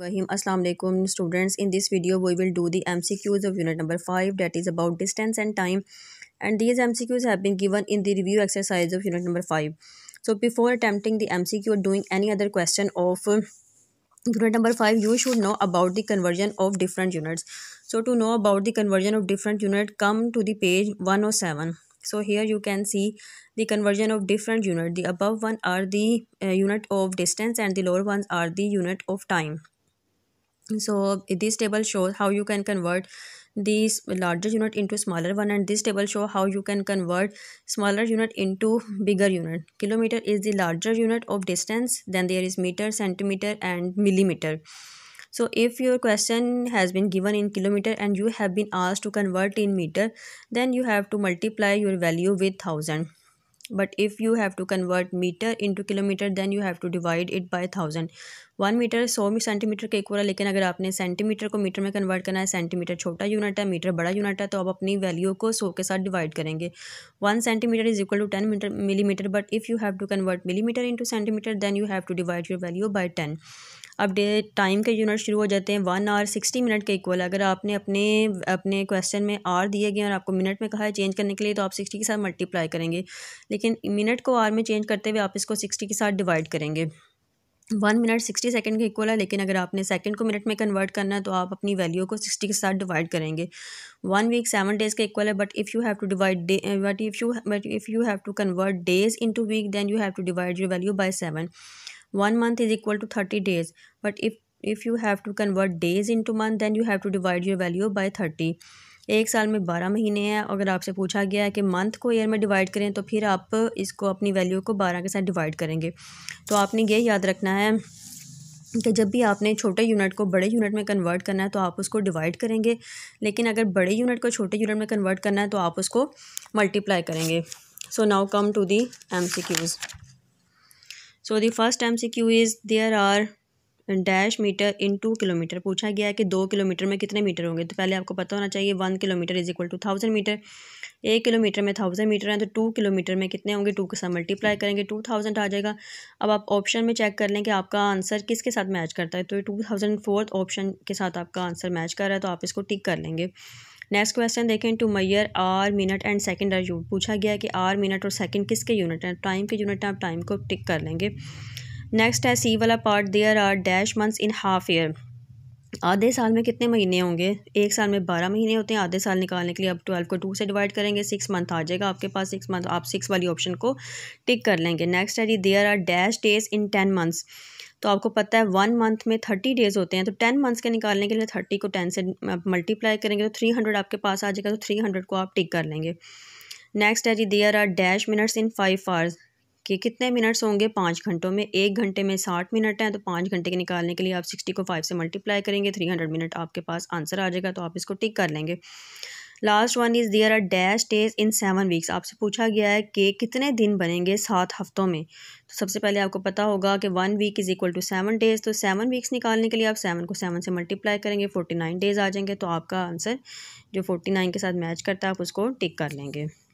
Wahim, Assalamu alaikum students. In this video, we will do the MCQs of unit number 5 that is about distance and time. And these MCQs have been given in the review exercise of unit number 5. So before attempting the MCQ or doing any other question of uh, unit number 5, you should know about the conversion of different units. So to know about the conversion of different unit, come to the page 107. So here you can see the conversion of different unit. The above one are the uh, unit of distance and the lower ones are the unit of time so this table shows how you can convert these larger unit into smaller one and this table show how you can convert smaller unit into bigger unit kilometer is the larger unit of distance then there is meter centimeter and millimeter so if your question has been given in kilometer and you have been asked to convert in meter then you have to multiply your value with 1000 if you have to convert meter meter to kilometer then you have to divide it by thousand one meter सौ में centimetre का एक हो रहा है लेकिन अगर आपने सेंटीमीटर को मीटर में कन्वर्ट करना है सेंटीमीटर छोटा यूनिट है मीटर बड़ा यूनिट है तो आप अपनी वैल्यू को सौ के साथ डिवाइड करेंगे one centimeter is equal to ten meter millimeter but if you have to convert millimeter into centimeter then you have to divide your value by ten अब डे टाइम के यूनिट शुरू हो जाते हैं वन आवर सिक्सटी मिनट के equal अगर आपने अपने अपने क्वेश्चन में आर दिए गए और आपको मिनट में कहा है चेंज करने के लिए तो आप सिक्सटी के साथ मल्टीप्लाई करेंगे लेकिन मिनट को आर में चेंज करते हुए आप इसको सिक्सटी के साथ डिवाइड करेंगे वन मिनट सिक्सटी सेकेंड के इक्वल है लेकिन अगर आपने सेकेंड को मिनट में कन्वर्ट करना है तो आप अपनी वैल्यू को सिक्सटी के साथ डिवाइड करेंगे वन वीक सेवन डेज़ के इक्वल है but if you have to divide but if you but if you have to convert days into week then you have to divide your value by seven one month is equal to thirty days but if if you have to convert days into month then you have to divide your value by thirty एक साल में बारह महीने हैं अगर आपसे पूछा गया है कि मंथ को ईयर में डिवाइड करें तो फिर आप इसको अपनी वैल्यू को बारह के साथ डिवाइड करेंगे तो आपने ये याद रखना है कि जब भी आपने छोटे यूनिट को बड़े यूनिट में कन्वर्ट करना है तो आप उसको डिवाइड करेंगे लेकिन अगर बड़े यूनिट को छोटे यूनिट में कन्वर्ट करना है तो आप उसको मल्टीप्लाई करेंगे so now come to the M C Qs so the first M C Q is there are dash meter into kilometer पूछा गया है कि दो किलोमीटर में कितने मीटर होंगे तो पहले आपको पता होना चाहिए one kilometer is equal to thousand meter एक किलोमीटर में थाउजेंड मीटर हैं तो टू किलोमीटर में कितने होंगे टू के साथ मल्टीप्लाई करेंगे टू थाउजेंड आ जाएगा अब आप ऑप्शन में चेक कर लें कि आपका आंसर किसके साथ मैच करता है तो टू थाउजेंड फोर्थ ऑप्शन के साथ आपका आंसर मैच कर रहा है तो आप इसको टिक कर लेंगे नेक्स्ट क्वेश्चन देखें टू मैयर are minute and second are unit पूछा गया कि आर मिनट और सेकंड किसके यूनिट हैं टाइम के यूनिट हैं आप टाइम को टिक कर लेंगे नेक्स्ट है सी वाला part there are dash months in half year आधे साल में कितने महीने होंगे एक साल में बारह महीने होते हैं आधे साल निकालने के लिए आप ट्वेल्व को टू से डिवाइड करेंगे सिक्स मंथ आ जाएगा आपके पास सिक्स मंथ आप सिक्स वाली ऑप्शन को टिक कर लेंगे नेक्स्ट है G there are dash days in ten months तो आपको पता है वन मंथ में थर्टी डेज़ होते हैं तो टेन मंथ्स के निकालने के लिए थर्टी को टेन से मल्टीप्लाई करेंगे तो थ्री हंड्रेड आपके पास आ जाएगा तो थ्री हंड्रेड को आप टिक कर लेंगे नेक्स्ट है G there are dash minutes in five hours कि कितने मिनट्स होंगे पाँच घंटों में एक घंटे में साठ मिनट हैं तो पाँच घंटे के निकालने के लिए आप सिक्सटी को फाइव से मल्टीप्लाई करेंगे थ्री हंड्रेड मिनट आपके पास आंसर आ जाएगा तो आप इसको टिक कर लेंगे last one is there are dash days in seven weeks आपसे पूछा गया है कि कितने दिन बनेंगे सात हफ्तों में तो सबसे पहले आपको पता होगा कि one week is equal to seven days तो सेवन वीक्स निकालने के लिए आप सेवन को सेवन से मल्टीप्लाई करेंगे फोर्टी नाइन डेज़ आ जाएंगे तो आपका आंसर जो फोर्टी नाइन के साथ मैच करता है आप उसको टिक कर लेंगे